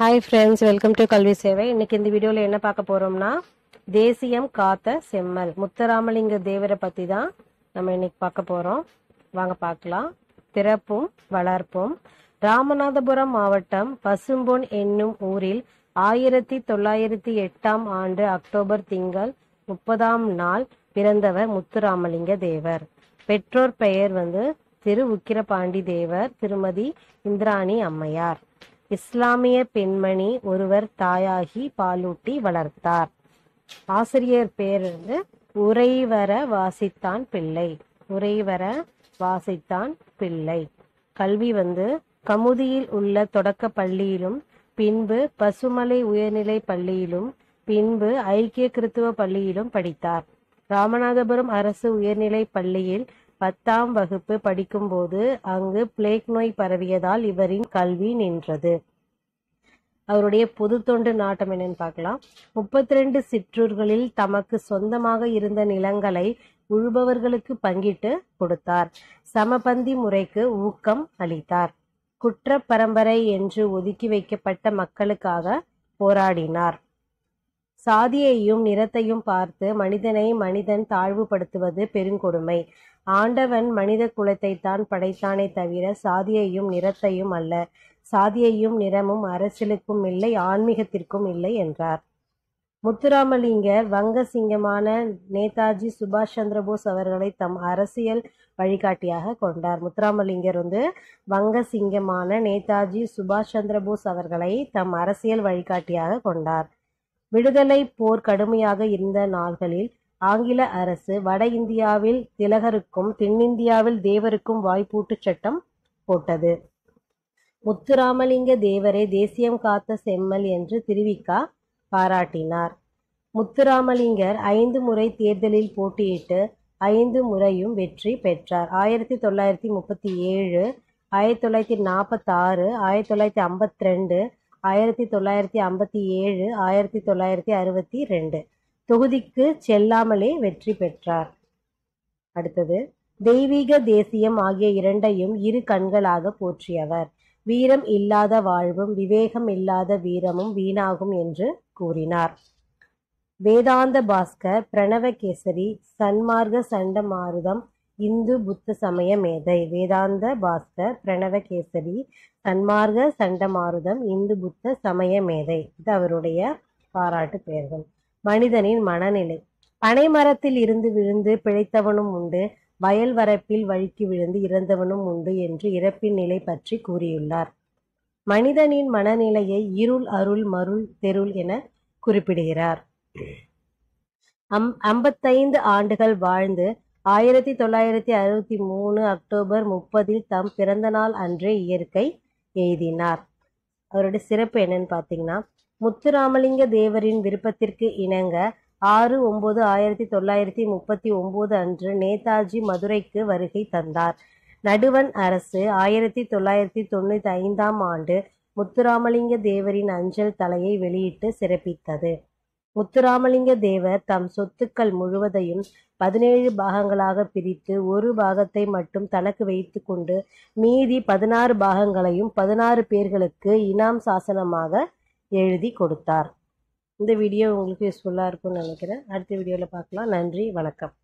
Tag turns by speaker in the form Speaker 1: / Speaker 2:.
Speaker 1: hi friends welcome to கல்வி சேவை இன்னைக்கு இந்த வீடியோவில் என்ன பார்க்க போகிறோம்னா தேசியம் காத்த செம்மல் முத்தராமலிங்க தேவரை பற்றி தான் நம்ம இன்னைக்கு பார்க்க போகிறோம் வாங்க பார்க்கலாம் பிறப்பும் வளர்ப்பும் ராமநாதபுரம் மாவட்டம் பசும்பொன் என்னும் ஊரில் ஆயிரத்தி தொள்ளாயிரத்தி எட்டாம் ஆண்டு அக்டோபர் திங்கள் முப்பதாம் நாள் பிறந்தவர் முத்துராமலிங்க தேவர் பெற்றோர் பெயர் வந்து திரு உக்கிரபாண்டி தேவர் திருமதி இந்திராணி அம்மையார் இஸ்லாமிய பெண்மணி ஒருவர் தாயாகி பாலூட்டி வளர்த்தார் ஆசிரியர் பேர் வந்து உரைவர வாசித்தான் பிள்ளை உரைவர வாசித்தான் பிள்ளை கல்வி வந்து கமுதியில் உள்ள தொடக்க பள்ளியிலும் பின்பு பசுமலை உயர்நிலை பள்ளியிலும் பின்பு ஐக்கிய கிறித்துவ பள்ளியிலும் படித்தார் ராமநாதபுரம் அரசு உயர்நிலை பள்ளியில் பத்தாம் வகுப்பு படிக்கும்போது அங்கு பிளேக் நோய் பரவியதால் இவரின் கல்வி நின்றது அவருடைய பொது தொண்டு நாட்டம் என்னன்னு பார்க்கலாம் முப்பத்தி ரெண்டு சிற்றூர்களில் தமக்கு சொந்தமாக இருந்த நிலங்களை உழுபவர்களுக்கு பங்கிட்டு கொடுத்தார் சமபந்தி முறைக்கு ஊக்கம் அளித்தார் குற்ற பரம்பரை என்று ஒதுக்கி வைக்கப்பட்ட மக்களுக்காக போராடினார் சாதியையும் நிறத்தையும் பார்த்து மனிதனை மனிதன் தாழ்வுபடுத்துவது பெருங்கொடுமை ஆண்டவன் மனித குலத்தை தான் படைத்தானே தவிர சாதியையும் நிறத்தையும் அல்ல சாதியையும் நிறமும் அரசியலுக்கும் இல்லை ஆன்மீகத்திற்கும் இல்லை என்றார் முத்துராமலிங்கர் வங்க சிங்கமான நேதாஜி சுபாஷ் சந்திரபோஸ் அவர்களை தம் அரசியல் வழிகாட்டியாக கொண்டார் முத்துராமலிங்கர் வந்து வங்க சிங்கமான நேதாஜி சுபாஷ் சந்திரபோஸ் அவர்களை தம் அரசியல் வழிகாட்டியாக கொண்டார் விடுதலை போர் கடுமையாக இருந்த நாள்களில் ஆங்கில அரசு வட இந்தியாவில் திலகருக்கும் தென்னிந்தியாவில் தேவருக்கும் வாய்ப்பூட்டு சட்டம் போட்டது முத்துராமலிங்க தேவரை தேசியம் காத்த செம்மல் என்று திருவிக்கா பாராட்டினார் முத்துராமலிங்கர் ஐந்து முறை தேர்தலில் போட்டியிட்டு ஐந்து முறையும் வெற்றி பெற்றார் ஆயிரத்தி தொள்ளாயிரத்தி முப்பத்தி ஏழு ஆயிரத்தி தொள்ளாயிரத்தி நாற்பத்தாறு ஆயிரத்தி தொள்ளாயிரத்தி ஐம்பத்தி ரெண்டு ஆயிரத்தி தொள்ளாயிரத்தி ஐம்பத்தி ஏழு ஆயிரத்தி தொள்ளாயிரத்தி அறுபத்தி ரெண்டு தொகுதிக்கு செல்லாமலே வெற்றி பெற்றார் அடுத்தது தெய்வீக தேசியம் ஆகிய இரண்டையும் இரு கண்களாக போற்றியவர் வீரம் இல்லாத வாழ்வும் விவேகம் இல்லாத வீரமும் வீணாகும் என்று கூறினார் வேதாந்த பாஸ்கர் பிரணவகேசரி சன்மார்க்க மாருதம் இந்து புத்த சமய மேதை வேதாந்த பாஸ்கர் பிரணவகேசரி சன்மார்க்க சண்டமாருதம் இந்து புத்த சமய மேதை இது அவருடைய பாராட்டு பெயர்கள் மனிதனின் மனநிலை பனைமரத்தில் இருந்து விழுந்து பிழைத்தவனும் உண்டு வயல் வரப்பில் வழுக்கி விழுந்து இறந்தவனும் உண்டு என்று இறப்பின் நிலை பற்றி கூறியுள்ளார் மனிதனின் மனநிலையை இருள் அருள் மருள் தெருள் என குறிப்பிடுகிறார் அம் ஐம்பத்தைந்து ஆண்டுகள் வாழ்ந்து ஆயிரத்தி தொள்ளாயிரத்தி அறுபத்தி மூணு அக்டோபர் முப்பதில் தம் பிறந்த நாள் அன்றே இயற்கை எழுதினார் அவருடைய சிறப்பு என்னன்னு பார்த்தீங்கன்னா முத்துராமலிங்க தேவரின் விருப்பத்திற்கு இணங்க ஆறு ஒம்பது ஆயிரத்தி தொள்ளாயிரத்தி முப்பத்தி ஒம்பது அன்று நேதாஜி மதுரைக்கு வருகை தந்தார் நடுவன் அரசு ஆயிரத்தி தொள்ளாயிரத்தி தொண்ணூற்றி ஐந்தாம் ஆண்டு முத்துராமலிங்க தேவரின் அஞ்சல் தலையை வெளியிட்டு சிறப்பித்தது முத்துராமலிங்க தேவர் தம் சொத்துக்கள் முழுவதையும் பதினேழு பாகங்களாக பிரித்து ஒரு பாகத்தை மட்டும் தனக்கு வைத்து கொண்டு மீதி பதினாறு பாகங்களையும் பதினாறு பேர்களுக்கு இனாம் சாசனமாக எழுதி கொடுத்தார் இந்த வீடியோ உங்களுக்கு யூஸ்ஃபுல்லாக இருக்கும்னு நினைக்கிறேன் அடுத்த வீடியோவில் பார்க்கலாம் நன்றி வணக்கம்